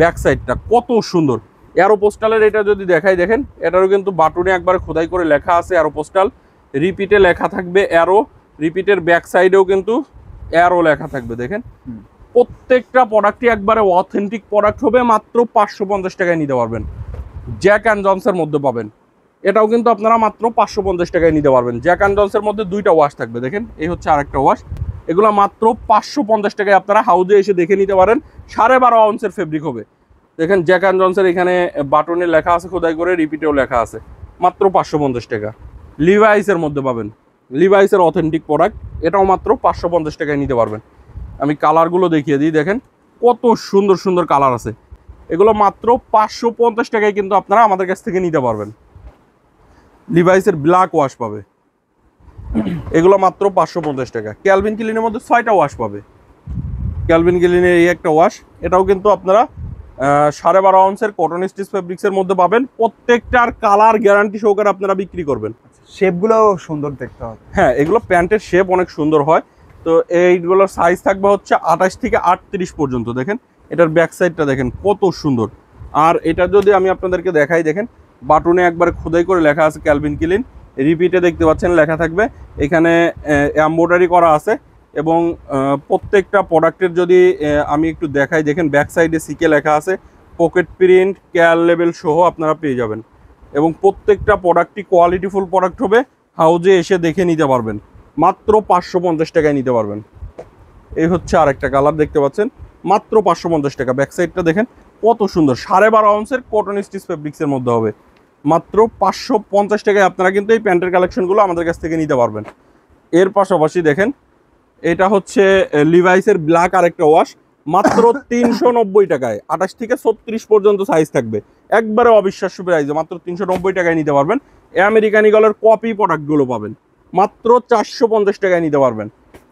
ব্যাক সাইডটা কত সুন্দর এয়ারো পোস্টালের এটা যদি দেখাই দেখেন এটারও কিন্তু বাটুনে একবার খোদাই করে লেখা আছে এয়ারো পোস্টাল রিপিটে লেখা থাকবে অ্যারো রিপিটের ব্যাক সাইডেও কিন্তু অ্যারো লেখা থাকবে দেখেন প্রত্যেকটা প্রোডাক্টই একবারে অথেন্টিক প্রোডাক্ট হবে মাত্র পাঁচশো পঞ্চাশ টাকায় নিতে পারবেন জ্যাক অ্যান্ড জনসের মধ্যে পাবেন এটাও কিন্তু আপনারা মাত্র পাঁচশো পঞ্চাশ টাকায় নিতে পারবেন জ্যাক অ্যান্ড জনসের মধ্যে দুইটা ওয়াশ থাকবে দেখেন এই হচ্ছে আরেকটা ওয়াশ এগুলো মাত্র পাঁচশো পঞ্চাশ টাকায় আপনারা হাউজে এসে দেখে নিতে পারেন সাড়ে বারো আউন্সের ফেব্রিক হবে দেখেন জ্যাক অ্যান্ড জনসের এখানে বাটনে লেখা আছে খোদাই করে রিপিটেও লেখা আছে মাত্র পাঁচশো পঞ্চাশ টাকা লিভাইসের মধ্যে পাবেন লিভাইসের অথেন্টিক প্রোডাক্ট এটাও মাত্র পাঁচশো পঞ্চাশ টাকায় নিতে পারবেন আমি কালারগুলো দেখিয়ে দিই দেখেন কত সুন্দর সুন্দর কালার আছে এগুলো মাত্র পাঁচশো পঞ্চাশ টাকায় কিন্তু আপনারা আমাদের কাছ থেকে নিতে পারবেন লিভাইসের ব্ল্যাক ওয়াশ পাবে এগুলো মাত্র পাঁচশো পঞ্চাশ টাকা ক্যালভিন কিলিনের মধ্যে ছয়টা ওয়াশ পাবে ক্যালভিন কিলিনের এই একটা ওয়াশ এটাও কিন্তু আপনারা সাড়ে বারো আউন্সের কটন স্টিচ ফেব্রিক্সের মধ্যে পাবেন প্রত্যেকটার কালার গ্যারান্টি সহকারে আপনারা বিক্রি করবেন শেপগুলো সুন্দর দেখতে হবে হ্যাঁ এগুলো প্যান্টের শেপ অনেক সুন্দর হয় তো এইগুলোর সাইজ থাকবে হচ্ছে আঠাশ থেকে আটত্রিশ পর্যন্ত দেখেন এটার ব্যাক সাইডটা দেখেন কত সুন্দর আর এটা যদি আমি আপনাদেরকে দেখাই দেখেন বাটনে একবার খোদাই করে লেখা আছে ক্যালভিন কিলিন রিপিটে দেখতে পাচ্ছেন লেখা থাকবে এখানে এম্বয়ডারি করা আছে এবং প্রত্যেকটা প্রোডাক্টের যদি আমি একটু দেখাই দেখেন ব্যাক সাইডে সিকে লেখা আছে পকেট প্রিন্ট কেয়ার লেভেল সহ আপনারা পেয়ে যাবেন এবং প্রত্যেকটা প্রোডাক্টই কোয়ালিটিফুল প্রোডাক্ট হবে হাউজে এসে দেখে নিতে পারবেন মাত্র পাঁচশো পঞ্চাশ টাকায় নিতে পারবেন এই হচ্ছে আরেকটা কালার দেখতে পাচ্ছেন মাত্র পাঁচশো পঞ্চাশ টাকা ব্যাক সাইডটা দেখেন কত সুন্দর সাড়ে বারো আউন্সের কটন স্টিচ ফেব্রিক্সের মধ্যে হবে মাত্র পাঁচশো পঞ্চাশ টাকায় আপনারা কিন্তু এই প্যান্টের কালেকশনগুলো আমাদের কাছ থেকে নিতে পারবেন এর পাশাপাশি দেখেন এটা হচ্ছে লিভাইসের ব্ল্যাক আরেকটা ওয়াশ মাত্র [laughs] তিনশো নব্বই টাকায় আঠাশ থেকে ছত্রিশ পর্যন্ত সাইজ থাকবে একবারে অবিশ্বাস্য প্রাইজে মাত্র তিনশো নব্বই টাকায় নিতে পারবেন আমেরিকান ইগলের কপি প্রোডাক্টগুলো পাবেন মাত্র চারশো পঞ্চাশ টাকায় নিতে পারবেন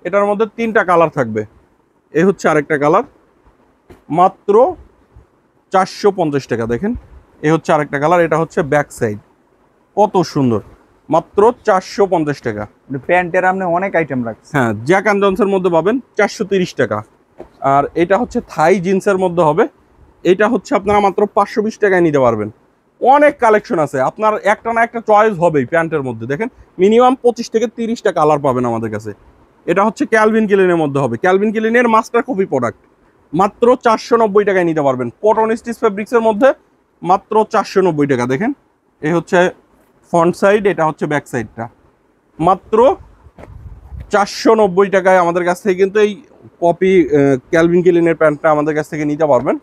এটার মধ্যে তিনটা কালার থাকবে এ হচ্ছে আরেকটা কালার মাত্র চারশো পঞ্চাশ টাকা দেখেন এ হচ্ছে আরেকটা কালার এটা হচ্ছে ব্যাক সাইড কত সুন্দর মাত্র চারশো পঞ্চাশ টাকা মানে প্যান্টের আপনি অনেক আইটেম রাখছেন হ্যাঁ জ্যাক অ্যান্ড জনসের মধ্যে পাবেন চারশো তিরিশ টাকা আর এটা হচ্ছে থাই জিন্সের মধ্যে হবে এটা হচ্ছে আপনারা মাত্র পাঁচশো বিশ টাকায় নিতে পারবেন অনেক কালেকশন আছে আপনার একটা না একটা চয়েস হবেই প্যান্টের মধ্যে দেখেন মিনিমাম পঁচিশ থেকে তিরিশটা কালার পাবেন আমাদের কাছে এটা হচ্ছে ক্যালভিন কিলিনের মধ্যে হবে ক্যালভিন কিলিনের মাস্টার কপি প্রোডাক্ট মাত্র চারশো নব্বই টাকায় নিতে পারবেন কটন স্টিচ ফেব্রিক্সের মধ্যে মাত্র চারশো নব্বই টাকা দেখেন এই হচ্ছে ফ্রন্ট সাইড এটা হচ্ছে ব্যাক সাইডটা মাত্র চারশো নব্বই টাকায় আমাদের কাছ থেকে কিন্তু এই কপি ক্যালভিন কিলিনের প্যান্টটা আমাদের কাছ থেকে নিতে পারবেন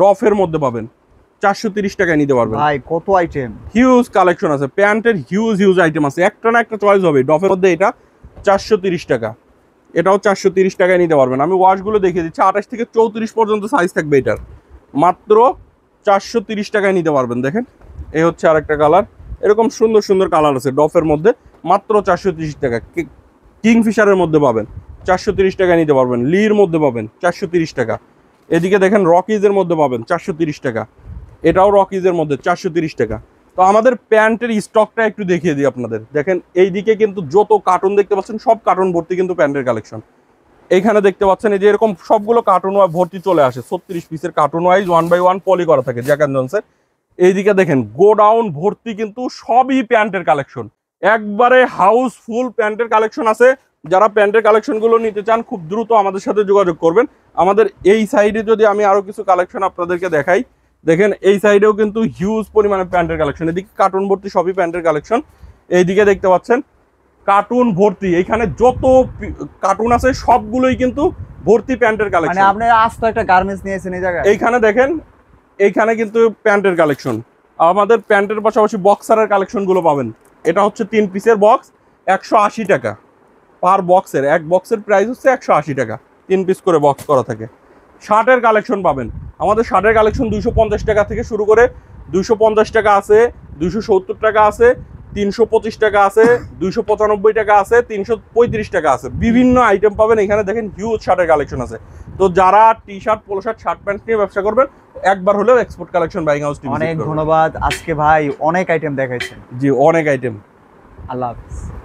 ডফের মধ্যে পাবেন চারশো তিরিশ টাকায় নিতে পারবেন কত আইটেম হিউজ কালেকশন আছে প্যান্টের হিউজ হিউজ আইটেম আছে একটা না একটা চয়েস হবে ডফের মধ্যে এটা চারশো তিরিশ টাকা এটাও চারশো তিরিশ টাকায় নিতে পারবেন আমি ওয়াশগুলো দেখিয়ে দিচ্ছি আঠাশ থেকে চৌত্রিশ পর্যন্ত সাইজ থাকবে এটার মাত্র চারশো তিরিশ টাকায় নিতে পারবেন দেখেন এই হচ্ছে আরেকটা কালার এরকম সুন্দর সুন্দর কালার আছে ডফের মধ্যে মাত্র চারশো টাকা কিংফিশারের মধ্যে পাবেন চারশো টাকা নিতে পারবেন লির মধ্যে পাবেন চারশো টাকা এদিকে দেখেন রকিজের মধ্যে পাবেন চারশো টাকা এটাও রকিজের মধ্যে চারশো টাকা তো আমাদের প্যান্টের স্টকটা একটু দেখিয়ে দিই আপনাদের দেখেন এইদিকে কিন্তু যত কার্টুন দেখতে পাচ্ছেন সব কার্টুন ভর্তি কিন্তু প্যান্টের কালেকশন এইখানে দেখতে পাচ্ছেন এই যে এরকম সবগুলো কার্টুন ভর্তি চলে আসে ছত্রিশ পিসের carton wise one by one poly করা থাকে জ্যাকান জনসের এইদিকে দেখেন গোডাউন ভর্তি কিন্তু সবই প্যান্টের কালেকশন একবারে হাউসফুল প্যান্টের কালেকশন আছে যারা প্যান্টের কালেকশনগুলো নিতে চান খুব দ্রুত আমাদের সাথে যোগাযোগ করবেন আমাদের এই সাইডে যদি আমি আরও কিছু কালেকশন আপনাদেরকে দেখাই দেখেন এই সাইডেও কিন্তু হিউজ পরিমাণে প্যান্টের কালেকশন এদিকে কার্টুন ভর্তি সবই প্যান্টের কালেকশন এইদিকে দেখতে পাচ্ছেন কার্টুন ভর্তি এখানে যত কার্টুন আছে সবগুলোই কিন্তু ভর্তি প্যান্টের মানে কালেকশন আপনি আস্ত একটা গার্মেন্টস নিয়েছেন এই জায়গায় এইখানে দেখেন এইখানে কিন্তু প্যান্টের কালেকশন আমাদের প্যান্টের পাশাপাশি বক্সারের কালেকশনগুলো পাবেন এটা হচ্ছে তিন পিসের বক্স একশো টাকা পার বক্সের এক বক্সের প্রাইস হচ্ছে একশো টাকা তিন পিস করে বক্স করা থাকে শার্টের কালেকশন পাবেন আমাদের শার্টের কালেকশন দুশো টাকা থেকে শুরু করে দুশো টাকা আছে দুশো টাকা আছে তিনশো টাকা আছে দুইশো টাকা আছে তিনশো টাকা আছে বিভিন্ন আইটেম পাবেন এখানে দেখেন হিউজ শার্টের কালেকশন আছে তো যারা T shirt polo shirt shirt pant নিয়ে ব্যবসা করবেন একবার হলেও এক্সপোর্ট কালেকশন বাইং হাউস অনেক ধন্যবাদ আজকে ভাই অনেক আইটেম দেখাইছেন জি অনেক আইটেম আল্লাহ হাফিজ